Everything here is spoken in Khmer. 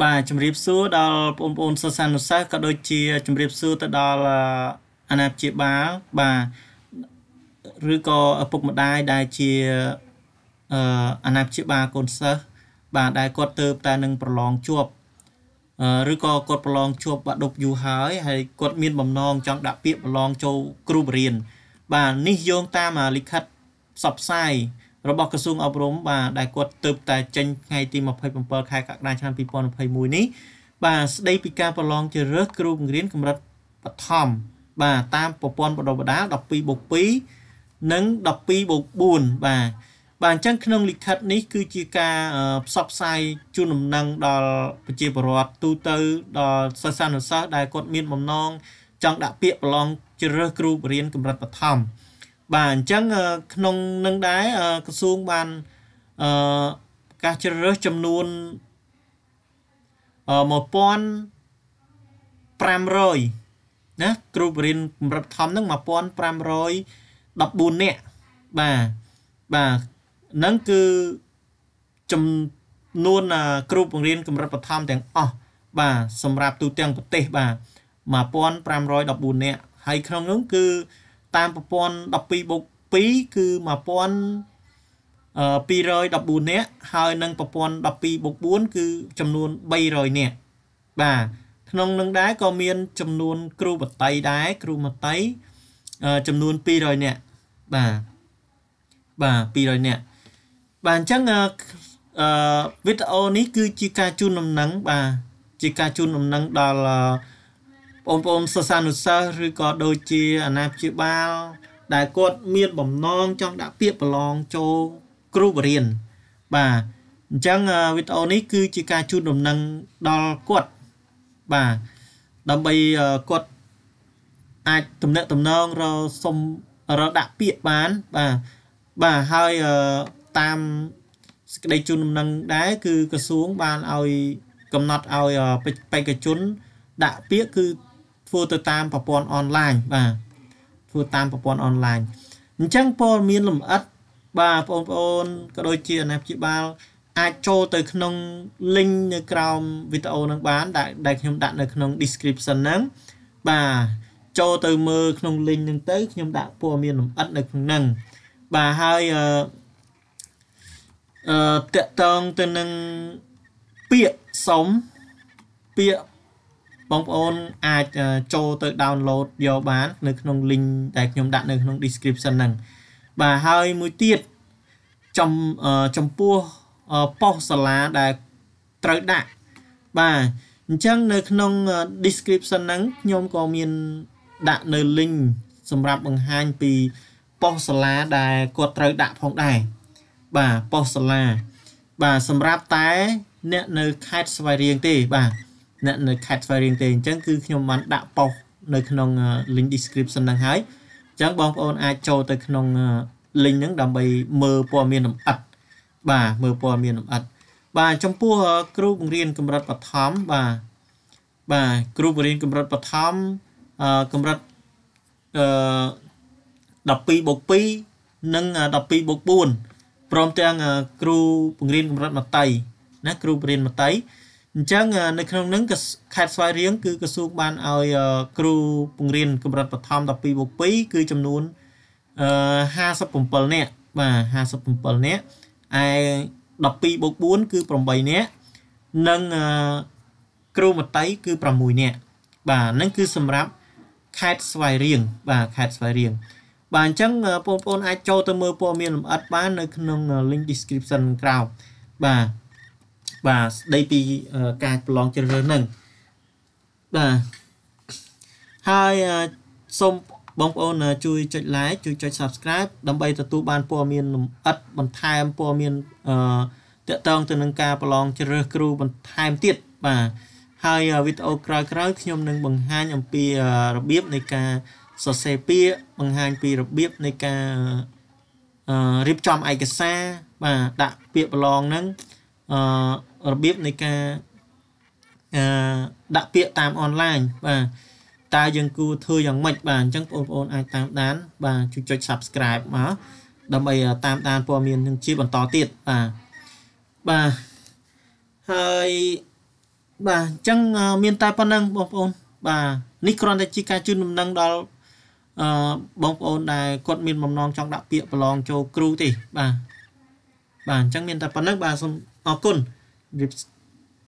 បាទជំរាបសួរដល់បងប្អូនសិស្សានុសិស្សក៏ដូចជាជំរាបសួរទៅដល់អាណាព្យាបាលបាទឬក៏ឪពុកម្ដាយដែលជាអាណាព្យាបាលកូនសិស្សបាទដែលគាត់ទៅតែនឹងប្រឡងជាប់ឬក៏គាត់ប្រឡងជាប់បាក់ដប់យូរហើយហើយគាត់មានបំណងចង់ដាក់ពាក្យប្រឡងចូលគ្រូបរៀនបាទនេះយោងតាមលិខិតផ្សព្វផ្សាយរបស់ក្រសួងអប់រំបាទដែលគាត់ទៅតែចេញថ្ងៃទី27ខែកក្កដាឆ្នាំ2021នេះបាទស្ដីពីការប្រឡងជ្រើសរើសគ្រូបង្រៀនកម្រិតបឋមបាទតាមប្រព័ន្ធបណ្ដុះបណ្ដាល12បូក2និង12បូក4បាទបាទអញ្ចឹងក្នុងលិខិតនេះគឺជាការផ្សព្វផ្សាយជូនដំណឹងដល់ប្រជាពលរដ្ឋទូទៅដល់សិស្សានុសិស្សដែលគាត់មានបំណងចង់ដាក់ពាក្យប្រឡងជ្រើសរើសគ្រូបង្រៀនកម្រិតបឋមបាទបាទអញ្ចឹងក្នុងនឹងដែរក្រសួងបានអឺការជ្រើសរើសចំនួន1500ណាគ្រូបរិញ្ញាកម្រិតធំហ្នឹង1514នាក់បាទបាទហ្នឹងគឺចំនួនគ្រូបង្រៀនកម្រិតបឋមទាំងអស់បាទសម្រាប់ទូទាំងប្រទេសបាទ1514នាក់ហើយក្នុងនោះគឺតាមប្រព័ន្ធ12បូក2គឺ1214នាក់ហើយនឹងប្រព័ន្ធ12បូក4គឺចំនួន300នាក់បាទក្នុងនឹងដែរក៏មាន ចំនួន គ្រូបតីដែរគ្រូមតីចំនួន200នាក់បាទបាទ200នាក់បាទអញ្ចឹងអឺវីដេអូនេះគឺជាការជូនដំណឹងបាទជាការជូនដំណឹងដល់បងប្អូនសិស្សានុសិស្សឬក៏ដូចជាអាណាព្យាបាលដែលគាត់មានបំណងចង់ដាក់ពាក្យប្រឡងចូលគ្រូបរិញ្ញាបាទអញ្ចឹងវីដេអូនេះគឺជាការជូនដំណឹងដល់គាត់បាទដើម្បីគាត់អាចទំនាក់ទំនងរសុំរដាក់ពាក្យបានបាទបាទហើយតាមសេចក្តីជូនដំណឹងដែរគឺក្រសួងបានឲ្យកំណត់ឲ្យបេក្ខជនដាក់ពាក្យគឺធ្វើទៅតាមប្រព័ន្ធអនឡាញបាទធ្វើតាមប្រព័ន្ធអនឡាញអញ្ចឹងព័ត៌មានលម្អិតបាទបងប្អូនក៏ដូចជាអាណាព្យាបាលអាចចូលទៅក្នុង link នៅក្រោមវីដេអូនឹងបានដែលដែលខ្ញុំដាក់នៅក្នុង description ហ្នឹងបាទចូលទៅមើលក្នុង link ហ្នឹងទៅខ្ញុំដាក់ព័ត៌មានលម្អិតនៅក្នុងហ្នឹងបាទហើយអឺអឺតកតងទៅនឹងពាក្យសុំពាក្យបងប្អូនអាចចូលទៅ download យកបាននៅក្នុង link ដែលខ្ញុំដាក់នៅក្នុង description ហ្នឹង បាទហើយមួយទៀតចំចំពោះប៉ុស្តិ៍សាលាដែលត្រូវដាក់បាទអញ្ចឹងនៅក្នុង description ហ្នឹងខ្ញុំក៏មានដាក់នៅ link សម្រាប់បង្ហាញពីប៉ុស្តិ៍សាលាដែលគាត់ត្រូវដាក់ផងដែរបាទប៉ុស្តិ៍សាលាបាទសម្រាប់តែ អ្នកនៅខេត្តស្វាយរៀងទេបាទអ្នកនៅខេត្តស្វាយរៀងទេអញ្ចឹងគឺខ្ញុំបានដាក់ប៉ុស្តិ៍នៅក្នុង link description ហ្នឹងហើយអញ្ចឹងបងប្អូនអាចចូលទៅក្នុង link ហ្នឹងដើម្បីមើលព័ត៌មានលម្អិតបាទមើលព័ត៌មានលម្អិតបាទចំពោះគ្រូបង្រៀនកម្រិតបឋមបាទបាទគ្រូបង្រៀនកម្រិតបឋមអឺកម្រិតអឺ12បូក2និង12បូក4ព្រមទាំងគ្រូបង្រៀនកម្រិតមត្តៃណាគ្រូបង្រៀនមត្តៃអញ្ចឹងនៅក្នុងនឹងខេត្តស្វាយរៀងគឺក្រសួងបានឲ្យគ្រូបង្រៀនកម្រិតបឋម12បូក2គឺចំនួន57នាក់បាទ57នាក់ឯ12បូក4គឺ8នាក់និងគ្រូមតីគឺ6នាក់បាទនឹងគឺសម្រាប់ខេត្តស្វាយរៀងបាទខេត្តស្វាយរៀងបាទអញ្ចឹងបងប្អូនអាចចូលទៅមើលព័ត៌មានលម្អិតបាន នៅក្នុង link description ក្រោមបាទបាទស្ដីពីការប្រឡងជ្រើសរើសនឹងបាទហើយសូមបងប្អូនជួយចុច like ជួយចុច subscribe ដើម្បីទទួលបានព័ត៌មានលម្អិតបន្ថែមព័ត៌មានអឺតកតងទៅនឹងការប្រឡងជ្រើសគ្រូបន្ថែមទៀតបាទហើយវីដេអូក្រោយៗខ្ញុំនឹងបង្ហាញអំពីរបៀបនៃការសរសេរពាក្យបង្ហាញពីរបៀបនៃការរៀបចំឯកសារ បាទដាក់ពាក្យប្រឡងហ្នឹងអឺរបៀបនៃការអឺដាក់ពាក្យតាមអនឡាញបាទតើយើងគួរធ្វើយ៉ាងម៉េចបាទអញ្ចឹងបងប្អូនអាចតាមដានបាទជួយចុច subscribe មកដើម្បីតាមដានព័ត៌មាននឹងជាបន្តទៀតបាទបាទហើយបាទអញ្ចឹងមានតែប៉ុណ្្នឹងបងប្អូនបាទនេះគ្រាន់តែជាការជូនដំណឹងដល់អឺបងប្អូនដែលគាត់មានបំណងចង់ដាក់ពាក្យប្រឡងចូលគ្រូទេបាទបាទអញ្ចឹងមានតែប៉ុណ្្នឹងបាទសូម akun